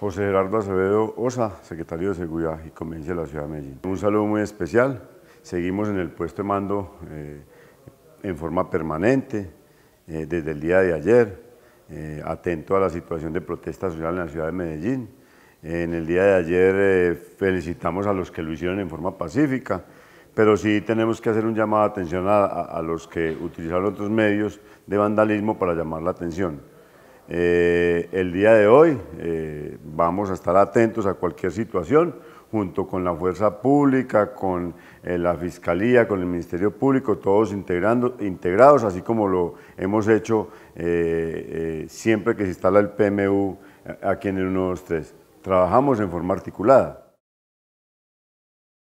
José Gerardo Acevedo Osa, secretario de Seguridad y Convivencia de la Ciudad de Medellín. Un saludo muy especial. Seguimos en el puesto de mando eh, en forma permanente eh, desde el día de ayer, eh, atento a la situación de protesta social en la Ciudad de Medellín. En el día de ayer felicitamos a los que lo hicieron en forma pacífica, pero sí tenemos que hacer un llamado de atención a, los que utilizaron otros medios de vandalismo para llamar la atención. el día de hoy vamos a estar atentos a cualquier situación junto con la fuerza pública, con eh, la fiscalía, con el Ministerio Público, todos integrando, integrados, así como lo hemos hecho eh, eh, siempre que se instala el PMU aquí en el 123. Trabajamos en forma articulada.